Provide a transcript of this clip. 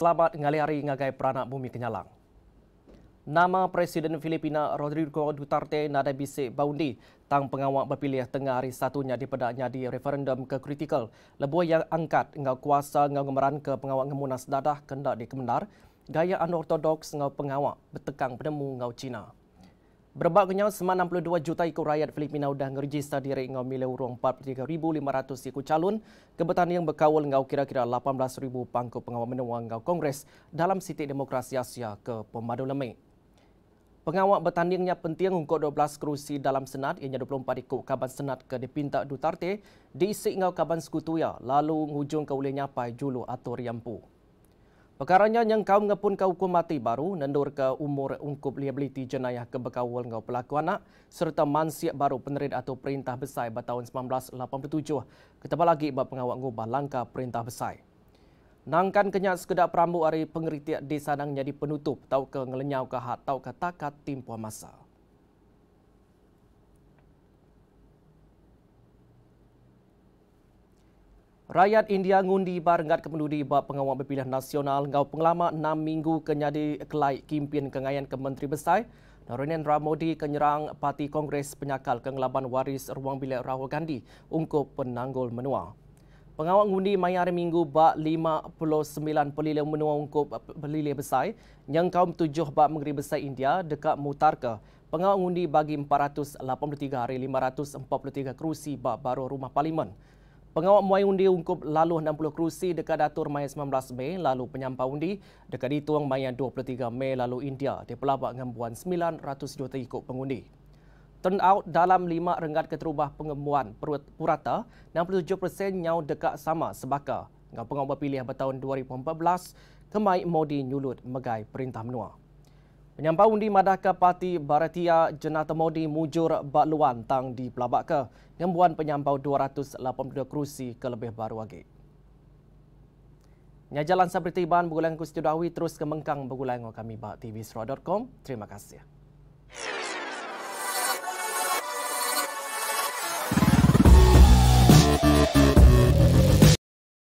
Selamat ngalihari ngagai peranak bumi kenyalang. Nama Presiden Filipina Rodrigo Duterte nada bisik baundi tang pengawak berpilih tengah hari satunya di pedaknya di referendum ke kritikal. Lebuh yang angkat ngau kuasa ngau ngemeran ke pengawak ngemunas dadah kendak di kemenar. Gaya unorthodox ngau pengawak bertekang penemu ngau China. Berbab kenyau semak 62 juta ikut rakyat Filipina sudah meregister diri dengan milih urung 43,500 ikut calon kebetan yang berkawal dengan kira-kira 18,000 pangku pengawal menua dengan Kongres dalam sitik demokrasi Asia ke Pemadu Lemik. Pengawal bertandingnya penting untuk 12 kerusi dalam Senat ianya 24 ikut kaban Senat ke dipinta Duterte diisi dengan kaban sekutu lalu menghujung ke ulenya Julu atau Riampu. Perkaranya yang kaum ngepun ke hukum mati baru nendur ke umur ungkup liabiliti jenayah ke bekawal ngau pelaku anak serta mansiak baru penerit atau perintah besar pada tahun 1987. Ketepat lagi buat pengawal ngubah langkah perintah besar. Nangkan kenyak sekedar perambu hari pengeritik di sanang jadi penutup tahu ke ngelenyau ke hat tau ke takat timpuan masa. Rakyat India ngundi barengat kependuri bab pengawal berpilihan nasional ngau pengelama enam minggu kenyadi kelai kimpin kengayan ke Menteri Besar. Narunen Ramodi kenyerang parti Kongres penyakal kengelaban waris ruang bilik Rahul Gandhi ungkup penanggul menua. Pengawal ngundi mai hari minggu bak 59 pelilih menua ungkup pelilih besar yang kaum tujuh bak mengeri besar India dekat Mutarka. Pengawal ngundi bagi 483 hari 543 kerusi bak baru rumah parlimen. Pengawal muai undi ungkup lalu 60 kerusi dekat Datur Maya 19 Mei lalu penyampa undi dekat dituang ang 23 Mei lalu India di pelabak ngembuan 900 juta ikut pengundi. Turnout dalam lima renggat keterubah pengembuan purata 67% nyau dekat sama sebaka dengan pengawal pilihan bertahun 2014 kemai modi nyulut megai perintah menua. Penyampaun di Madaka Parti Bharatiya Jenata Modi mujur Baluan tang di Pelabak ke nyambuan penyampau 282 kerusi ke lebih baru lagi. Nya jalan seperti ban bergulang kusti terus kemengkang bergulang kami bak tvsro.com. Terima kasih.